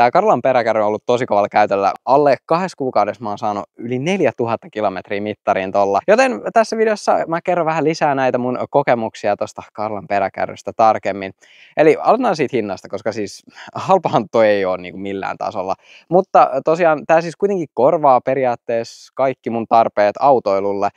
Tämä Karlan peräkärry on ollut tosi kovalla käytöllä. Alle kahdessa kuukaudessa mä oon saanut yli 4000 kilometriä mittariin tolla. Joten tässä videossa mä kerron vähän lisää näitä mun kokemuksia tosta Karlan peräkärrystä tarkemmin. Eli aloitetaan siitä hinnasta, koska siis halpahan toi ei ole niin millään tasolla. Mutta tosiaan tämä siis kuitenkin korvaa periaatteessa kaikki mun tarpeet autoilulle.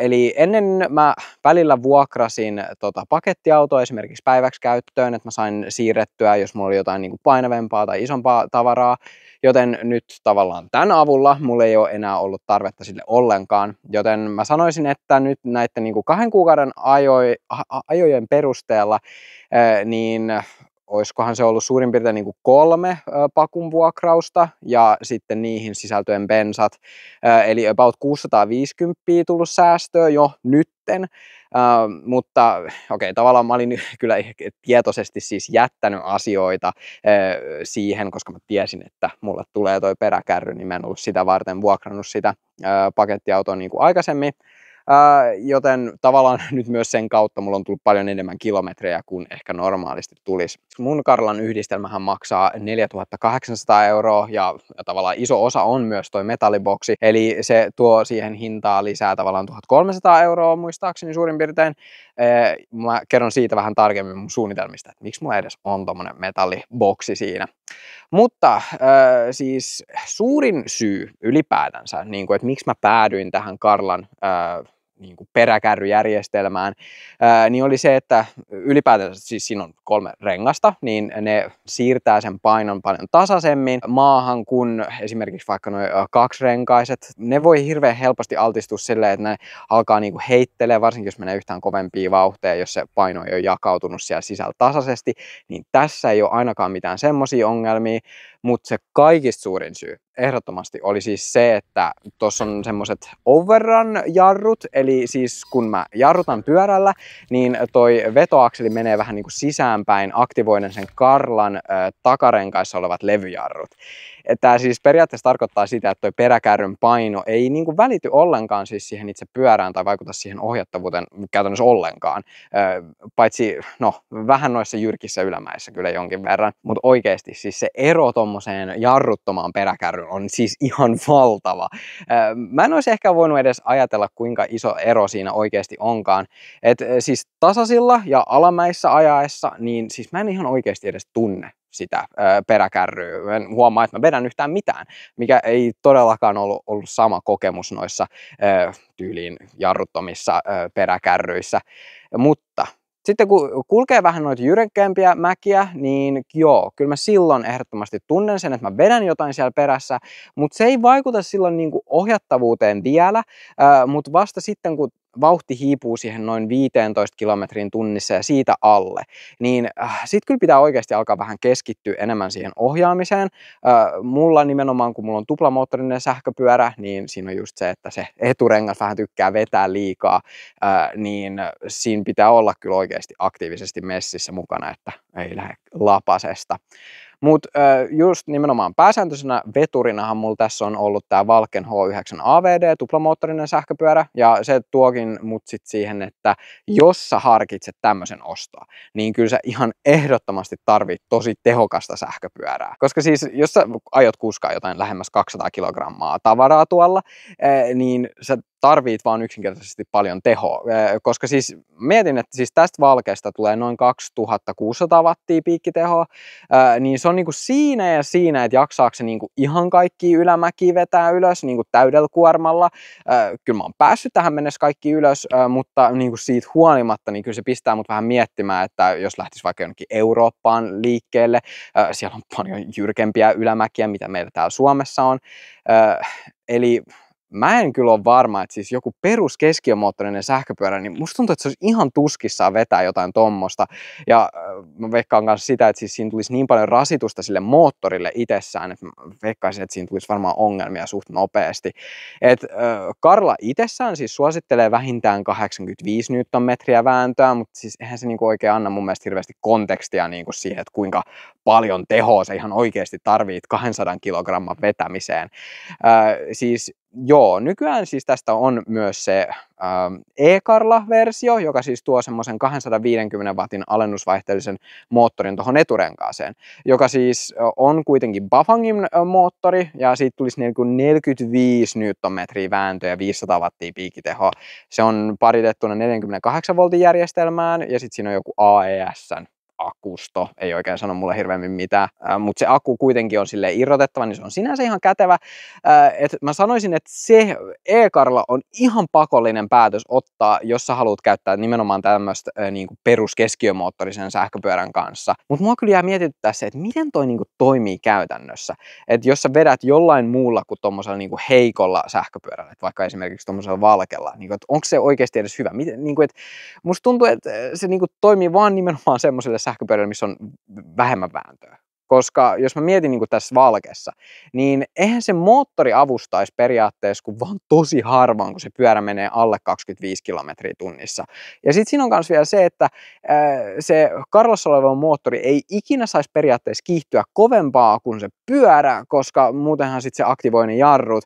Eli ennen mä Välillä vuokrasin äh, tota, pakettiautoa esimerkiksi päiväksi käyttöön, että mä sain siirrettyä, jos mulla oli jotain niin kuin painavempaa tai isompaa tavaraa. Joten nyt tavallaan tämän avulla mulla ei ole enää ollut tarvetta sille ollenkaan. Joten mä sanoisin, että nyt näiden niin kuin kahden kuukauden ajoi, ajojen perusteella äh, niin olisikohan se ollut suurin piirtein niin kuin kolme pakun vuokrausta ja sitten niihin sisältöjen bensat. Eli about 650 tullut säästöä jo nytten, mutta okei, okay, tavallaan mä olin kyllä tietoisesti siis jättänyt asioita siihen, koska mä tiesin, että mulle tulee toi peräkärry, niin mä en ollut sitä varten vuokrannut sitä pakettiautoa niin kuin aikaisemmin. Ää, joten tavallaan nyt myös sen kautta mulla on tullut paljon enemmän kilometrejä kuin ehkä normaalisti tulisi. Mun Karlan yhdistelmähän maksaa 4800 euroa ja, ja tavallaan iso osa on myös toi metalliboksi, eli se tuo siihen hintaa lisää tavallaan 1300 euroa muistaakseni suurin piirtein. Ää, mä kerron siitä vähän tarkemmin mun suunnitelmista, että miksi mulla edes on tommonen metalliboksi siinä. Mutta äh, siis suurin syy ylipäätänsä, niin kuin, että miksi mä päädyin tähän Karlan äh, niin kuin peräkärryjärjestelmään, niin oli se, että ylipäätänsä siis siinä on kolme rengasta, niin ne siirtää sen painon paljon tasaisemmin maahan kuin esimerkiksi vaikka noin kaksi renkaiset. Ne voi hirveän helposti altistua sille, että ne alkaa niin kuin heittelee, varsinkin jos menee yhtään kovempia vauhteja, jos se paino ei ole jakautunut siellä sisällä tasaisesti, niin tässä ei ole ainakaan mitään semmoisia ongelmia. Mutta se kaikista suurin syy ehdottomasti oli siis se, että tuossa on semmoiset overrun jarrut, eli siis kun mä jarrutan pyörällä, niin toi vetoakseli menee vähän niin kuin sisäänpäin aktivoiden sen Karlan ö, takarenkaissa olevat levyjarrut. Tämä siis periaatteessa tarkoittaa sitä, että toi peräkärryn paino ei niin kuin välity ollenkaan siis siihen itse pyörään tai vaikuta siihen ohjattavuuteen käytännössä ollenkaan. Ö, paitsi, no, vähän noissa jyrkissä ylämäissä kyllä jonkin verran, mutta oikeasti siis se eroton tuommoiseen jarruttomaan peräkärryyn on siis ihan valtava. Mä en olisi ehkä voinut edes ajatella, kuinka iso ero siinä oikeasti onkaan. Et siis tasasilla ja alamäissä ajaessa, niin siis mä en ihan oikeasti edes tunne sitä peräkärryä. En huomaa, että mä vedän yhtään mitään, mikä ei todellakaan ollut, ollut sama kokemus noissa tyyliin jarruttomissa peräkärryissä. Mutta sitten kun kulkee vähän noita jyrkempiä mäkiä, niin joo, kyllä mä silloin ehdottomasti tunnen sen, että mä vedän jotain siellä perässä, mutta se ei vaikuta silloin niin kuin ohjattavuuteen vielä, mutta vasta sitten kun vauhti hiipuu siihen noin 15 kilometrin tunnissa ja siitä alle, niin äh, sitten kyllä pitää oikeasti alkaa vähän keskittyä enemmän siihen ohjaamiseen. Äh, mulla nimenomaan, kun mulla on tuplamoottorinen sähköpyörä, niin siinä on just se, että se eturengas vähän tykkää vetää liikaa, äh, niin siinä pitää olla kyllä oikeasti aktiivisesti messissä mukana, että ei lähde lapasesta. Mutta just nimenomaan pääsääntöisenä veturinahan mulla tässä on ollut tämä Valken H9 AVD, tuplamoottorinen sähköpyörä, ja se tuokin mut sit siihen, että jos sä harkitset tämmöisen ostoa, niin kyllä sä ihan ehdottomasti tarvit tosi tehokasta sähköpyörää. Koska siis, jos sä aiot kuskaa jotain lähemmäs 200 kilogrammaa tavaraa tuolla, niin sä tarvit vaan yksinkertaisesti paljon tehoa. Koska siis mietin, että siis tästä valkeasta tulee noin 2600 wattia piikkitehoa, niin se on niinku siinä ja siinä, että jaksaako se niinku ihan kaikki ylämäki vetää ylös niinku täydellä kuormalla. Kyllä mä oon päässyt tähän mennessä kaikki ylös, mutta niinku siitä huolimatta, niin kyllä se pistää mut vähän miettimään, että jos lähtisi vaikka jonnekin Eurooppaan liikkeelle, siellä on paljon jyrkempiä ylämäkiä, mitä meillä täällä Suomessa on. Eli mä en kyllä ole varma, että siis joku perus keskiomoottorinen sähköpyörä, niin musta tuntuu, että se olisi ihan tuskissaan vetää jotain tommosta. Ja äh, mä veikkaan kanssa sitä, että siis siinä tulisi niin paljon rasitusta sille moottorille itsessään, että mä veikkaisin, että siinä tulisi varmaan ongelmia suht nopeasti. Et, äh, Karla itsessään siis suosittelee vähintään 85 Nm vääntöä, mutta siis eihän se niinku oikein anna mun mielestä hirveästi kontekstia niinku siihen, että kuinka paljon tehoa se ihan oikeasti tarvitsee 200 kilogramman vetämiseen. Äh, siis joo, nykyään siis tästä on myös se ä, ähm, e-Karla-versio, joka siis tuo semmoisen 250 wattin alennusvaihteellisen moottorin tuohon eturenkaaseen, joka siis on kuitenkin Bafangin moottori ja siitä tulisi 45 niin newtonmetriä vääntöä ja 500 wattia piikitehoa. Se on paritettuna 48 voltin järjestelmään ja sitten siinä on joku AES akusto, ei oikein sano mulle hirveämmin mitään, mutta se akku kuitenkin on sille irrotettava, niin se on sinänsä ihan kätevä. et mä sanoisin, että se e-karla on ihan pakollinen päätös ottaa, jos sä haluat käyttää nimenomaan tämmöistä äh, niinku peruskeskiömoottorisen sähköpyörän kanssa. Mutta mua kyllä jää mietityttää se, että miten toi niinku toimii käytännössä. Että jos sä vedät jollain muulla kuin tuommoisella niinku heikolla sähköpyörällä, että vaikka esimerkiksi tuommoisella valkella, niin onko se oikeasti edes hyvä? Miten, niinku, et, musta tuntuu, että se niinku toimii vaan nimenomaan semmoiselle sähköpyörälle, sähköpyörillä, missä on vähemmän vääntöä. Koska jos mä mietin niin kuin tässä valkessa, niin eihän se moottori avustaisi periaatteessa kuin vaan tosi harvoin, kun se pyörä menee alle 25 kilometriä tunnissa. Ja sitten siinä on myös vielä se, että se karlassa oleva moottori ei ikinä saisi periaatteessa kiihtyä kovempaa kuin se pyörä, koska muutenhan sitten se aktivoi ne jarrut,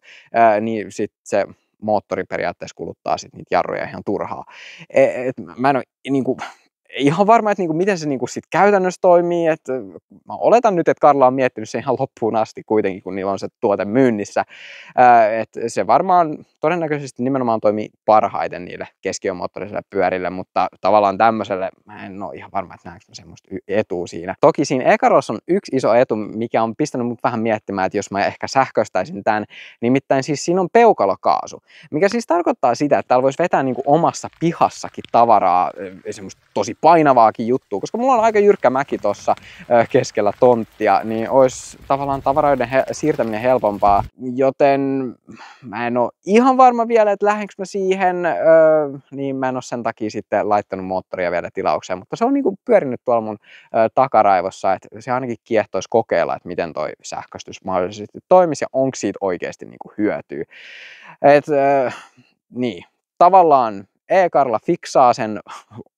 niin sitten se moottori periaatteessa kuluttaa sit niitä jarruja ihan turhaa. E, et mä en ole, niin kuin, ihan varma, että niinku, miten se niinku sit käytännössä toimii. Et, äh, mä oletan nyt, että Karla on miettinyt sen ihan loppuun asti kuitenkin, kun niillä on se tuote myynnissä. Äh, et se varmaan todennäköisesti nimenomaan toimii parhaiten niille keskiomoottorisille pyörille, mutta tavallaan tämmöiselle mä en ole ihan varma, että näenkö semmoista etua siinä. Toki siinä ekaros on yksi iso etu, mikä on pistänyt mut vähän miettimään, että jos mä ehkä sähköistäisin tämän, nimittäin siis siinä on peukalokaasu, mikä siis tarkoittaa sitä, että täällä voisi vetää niinku omassa pihassakin tavaraa, äh, semmoista tosi painavaakin juttua, koska mulla on aika jyrkkä mäki tuossa keskellä tonttia, niin olisi tavallaan tavaroiden he- siirtäminen helpompaa. Joten mä en ole ihan varma vielä, että lähdenkö mä siihen, öö, niin mä en ole sen takia sitten laittanut moottoria vielä tilaukseen, mutta se on niinku pyörinyt tuolla mun öö, takaraivossa, että se ainakin kiehtoisi kokeilla, että miten toi sähköistys mahdollisesti toimisi ja onko siitä oikeasti niinku hyötyä. Et, öö, niin, tavallaan E-Karla fiksaa sen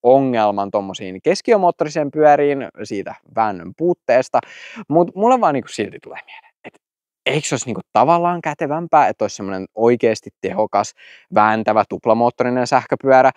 ongelman tommosiin keskiomoottoriseen pyöriin siitä väännön puutteesta, mutta mulle vaan niinku silti tulee mieleen, että eikö se olisi niinku tavallaan kätevämpää, että olisi semmoinen oikeasti tehokas, vääntävä, tuplamoottorinen sähköpyörä,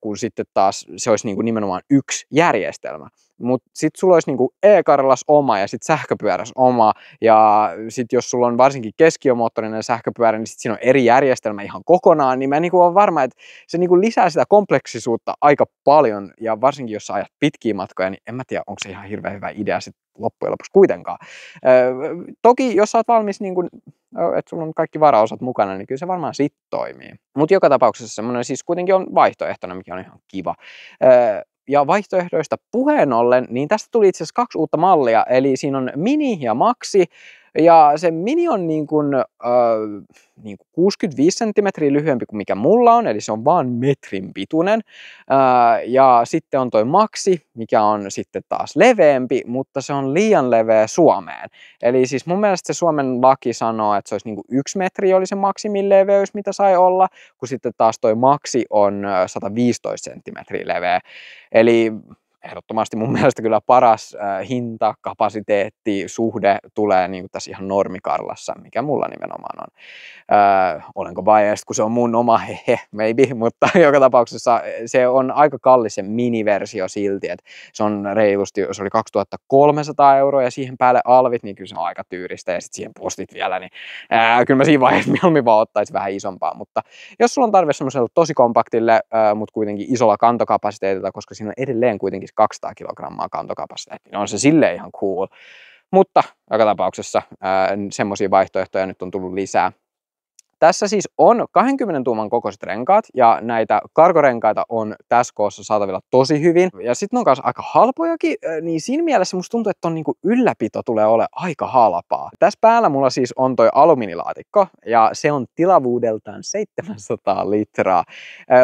kun sitten taas se olisi niinku nimenomaan yksi järjestelmä. Mutta sitten sulla olisi niinku e-karlas oma ja sitten sähköpyöräs oma. Ja sitten jos sulla on varsinkin keskiomoottorinen sähköpyörä, niin sit siinä on eri järjestelmä ihan kokonaan. Niin mä niinku olen varma, että se niinku lisää sitä kompleksisuutta aika paljon. Ja varsinkin jos sä ajat pitkiä matkoja, niin en mä tiedä, onko se ihan hirveän hyvä idea sit loppujen lopuksi kuitenkaan. Öö, toki jos sä oot valmis, niinku, että sulla on kaikki varaosat mukana, niin kyllä se varmaan sitten toimii. Mutta joka tapauksessa semmoinen siis kuitenkin on vaihtoehtona, mikä on ihan kiva. Öö, ja vaihtoehdoista puheen ollen, niin tästä tuli itse asiassa kaksi uutta mallia, eli siinä on mini ja maxi. Ja se mini on niin kuin, äh, niin kuin 65 senttimetriä lyhyempi kuin mikä mulla on, eli se on vaan metrin pituinen. Äh, ja sitten on toi maksi, mikä on sitten taas leveämpi, mutta se on liian leveä Suomeen. Eli siis mun mielestä se Suomen laki sanoo, että se olisi niin kuin yksi metri oli se leveys, mitä sai olla, kun sitten taas toi maksi on 115 senttimetriä leveä. Eli ehdottomasti mun mielestä kyllä paras äh, hinta, kapasiteetti, suhde tulee niin kuin tässä ihan normikarlassa, mikä mulla nimenomaan on. Äh, olenko biased, kun se on mun oma, hehe, maybe, mutta joka tapauksessa se on aika kallis se miniversio silti, että se on reilusti, jos oli 2300 euroa ja siihen päälle alvit, niin kyllä se on aika tyyristä ja sitten siihen postit vielä, niin äh, kyllä mä siinä vaiheessa mieluummin vaan ottaisin vähän isompaa, mutta jos sulla on tarve semmoiselle tosi kompaktille, äh, mutta kuitenkin isolla kantokapasiteetilla, koska siinä on edelleen kuitenkin 200 kilogrammaa kantokapasiteetti. No on se sille ihan cool. Mutta joka tapauksessa semmoisia vaihtoehtoja nyt on tullut lisää. Tässä siis on 20 tuuman kokoiset renkaat ja näitä karkorenkaita on tässä koossa saatavilla tosi hyvin. Ja sitten on myös aika halpojakin, niin siinä mielessä musta tuntuu, että ton niinku ylläpito tulee ole aika halpaa. Tässä päällä mulla siis on toi alumiinilaatikko ja se on tilavuudeltaan 700 litraa.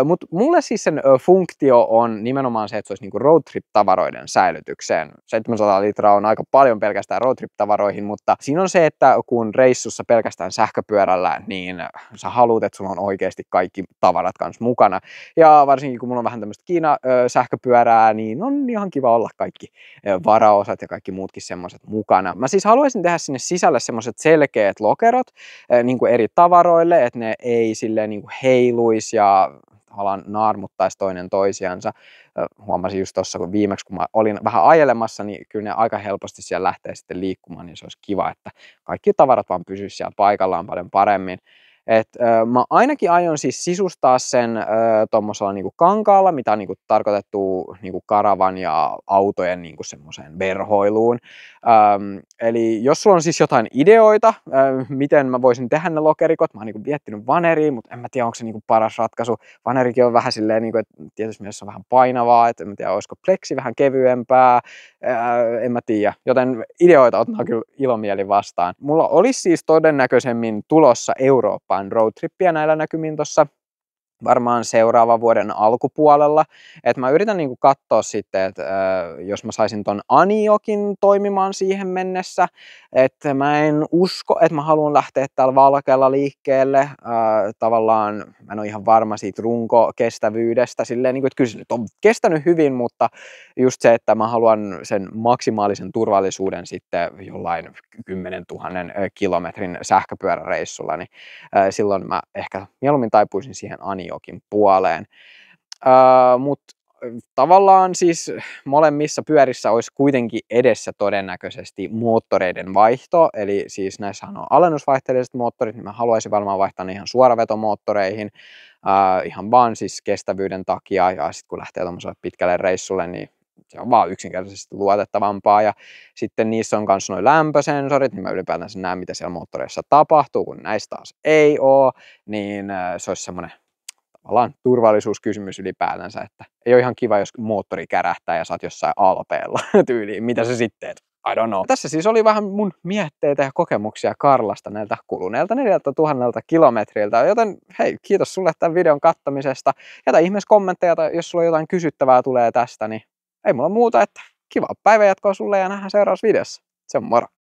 Mutta mulle siis sen funktio on nimenomaan se, että se olisi niinku roadtrip-tavaroiden säilytykseen. 700 litraa on aika paljon pelkästään roadtrip-tavaroihin, mutta siinä on se, että kun reissussa pelkästään sähköpyörällä, niin sä haluat, että sulla on oikeasti kaikki tavarat kanssa mukana. Ja varsinkin kun mulla on vähän tämmöistä Kiina-sähköpyörää, niin on ihan kiva olla kaikki varaosat ja kaikki muutkin semmoiset mukana. Mä siis haluaisin tehdä sinne sisälle semmoiset selkeät lokerot niin kuin eri tavaroille, että ne ei silleen niin kuin heiluisi ja alan naarmuttaisi toinen toisiansa. Huomasin just tuossa, kun viimeksi kun mä olin vähän ajelemassa, niin kyllä ne aika helposti siellä lähtee sitten liikkumaan, niin se olisi kiva, että kaikki tavarat vaan pysyisivät siellä paikallaan paljon paremmin. Et, ö, mä ainakin aion siis sisustaa sen tuommoisella niinku kankaalla, mitä on niinku tarkoitettu niinku karavan ja autojen niinku semmoiseen verhoiluun. Ähm, eli jos sulla on siis jotain ideoita, äh, miten mä voisin tehdä ne lokerikot, mä oon niinku miettinyt vaneriin, mutta en mä tiedä, onko se niinku paras ratkaisu. Vanerikin on vähän silleen, niinku, että tietysti myös on vähän painavaa, että en mä tiedä, olisiko pleksi vähän kevyempää, äh, en mä tiedä. Joten ideoita ottaa kyllä ilomieli vastaan. Mulla olisi siis todennäköisemmin tulossa Eurooppaan roadtrippiä näillä näkymin tuossa varmaan seuraavan vuoden alkupuolella. Et mä yritän niinku katsoa sitten, että jos mä saisin ton Aniokin toimimaan siihen mennessä, että mä en usko, että mä haluan lähteä täällä valkealla liikkeelle. Äh, tavallaan mä en ole ihan varma siitä runkokestävyydestä. Silleen, niinku, että kyllä se nyt on kestänyt hyvin, mutta just se, että mä haluan sen maksimaalisen turvallisuuden sitten jollain 10 000 kilometrin sähköpyöräreissulla, niin äh, silloin mä ehkä mieluummin taipuisin siihen anio jokin puoleen. Äh, Mutta tavallaan siis molemmissa pyörissä olisi kuitenkin edessä todennäköisesti moottoreiden vaihto, eli siis näissä on alennusvaihteelliset moottorit, niin mä haluaisin varmaan vaihtaa ne ihan suoravetomoottoreihin, äh, ihan vaan siis kestävyyden takia, ja sitten kun lähtee tuommoiselle pitkälle reissulle, niin se on vaan yksinkertaisesti luotettavampaa. Ja sitten niissä on myös noin lämpösensorit, niin mä ylipäätänsä näen, mitä siellä moottoreissa tapahtuu, kun näistä taas ei ole, niin se olisi semmoinen tavallaan turvallisuuskysymys ylipäätänsä, että ei ole ihan kiva, jos moottori kärähtää ja saat jossain alpeella tyyliin, mitä se sitten I don't know. Tässä siis oli vähän mun mietteitä ja kokemuksia Karlasta näiltä kuluneelta 4000 kilometriltä, joten hei, kiitos sulle tämän videon kattamisesta. Jätä ihmeessä kommentteja tai jos sulla jotain kysyttävää tulee tästä, niin ei mulla muuta, että kivaa päivänjatkoa sulle ja nähdään seuraavassa videossa. Se on moro!